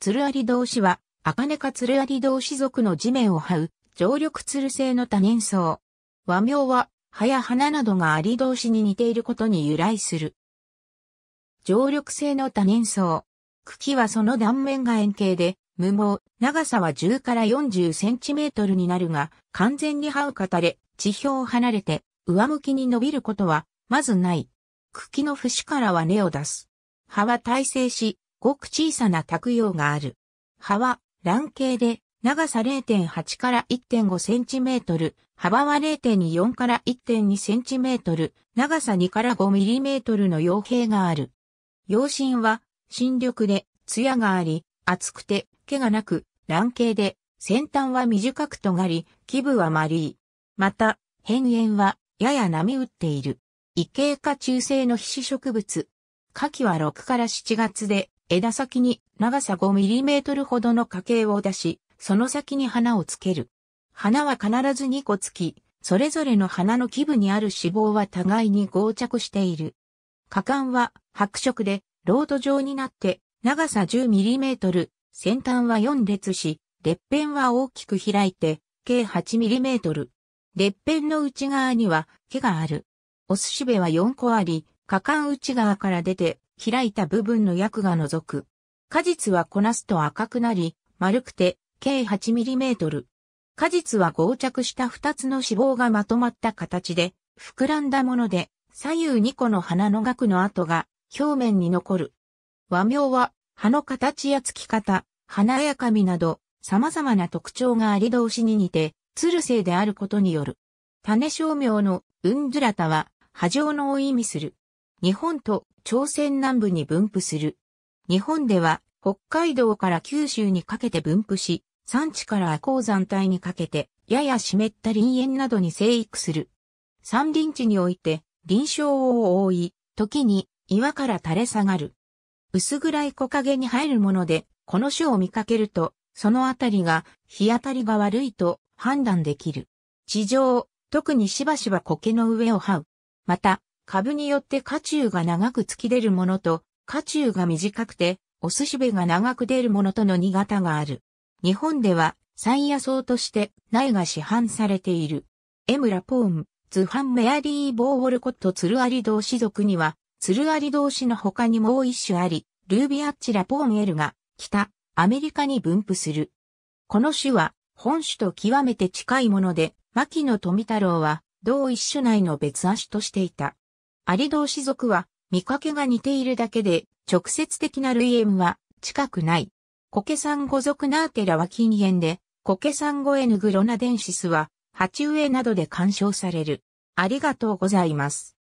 鶴有同士は、ツか鶴有同士族の地面を這う、常緑鶴製の多年草。和名は、葉や花などが有同士に似ていることに由来する。常緑製の多年草。茎はその断面が円形で、無毛、長さは10から40センチメートルになるが、完全に葉を語れ、地表を離れて、上向きに伸びることは、まずない。茎の節からは根を出す。葉は耐性し、ごく小さな卓葉がある。葉は卵形で長さ0.8から1.5センチメートル、幅は0.4から1.2センチメートル、長さ2から5ミリメートルの葉平がある。葉芯は新緑で艶があり、厚くて毛がなく卵形で、先端は短く尖り、基部は丸い。また、変縁はやや波打っている。異形化中性の皮脂植物。夏季は6から7月で、枝先に長さ 5mm ほどの花茎を出し、その先に花をつける。花は必ず2個つき、それぞれの花の基部にある脂肪は互いに合着している。花敢は白色で、ロード状になって、長さ 10mm、先端は4列し、列片は大きく開いて、計 8mm。列片の内側には毛がある。オスしべは4個あり、花敢内側から出て開いた部分の薬が除く。果実はこなすと赤くなり、丸くて、計 8mm。果実は合着した2つの脂肪がまとまった形で、膨らんだもので、左右2個の花の額の跡が表面に残る。和名は、葉の形や付き方、花やみなど、様々な特徴があり同士に似て、鶴生性であることによる。種商名のウンズラタは、波状のを意味する。日本と朝鮮南部に分布する。日本では北海道から九州にかけて分布し、山地から亜高山帯にかけて、やや湿った林園などに生育する。山林地において、林床を覆い、時に岩から垂れ下がる。薄暗い木陰に入るもので、この種を見かけると、そのあたりが日当たりが悪いと判断できる。地上、特にしばしば苔の上を這う。また、株によって渦中が長く突き出るものと、渦中が短くて、お寿司べが長く出るものとの2型がある。日本では、山野草として苗が市販されている。エムラポーン、ズハンメアリー・ボー・ウォルコット・ツルアリ同士族には、ツルアリ同士の他にもう一種あり、ルービアッチ・ラポーン・エルが、北、アメリカに分布する。この種は、本種と極めて近いもので、牧野富太郎は、同一種内の別足としていた。アリ同士族は見かけが似ているだけで直接的な類縁は近くない。コケサンゴ族ナーテラは禁煙で、コケサンゴエヌグロナデンシスは鉢植えなどで干渉される。ありがとうございます。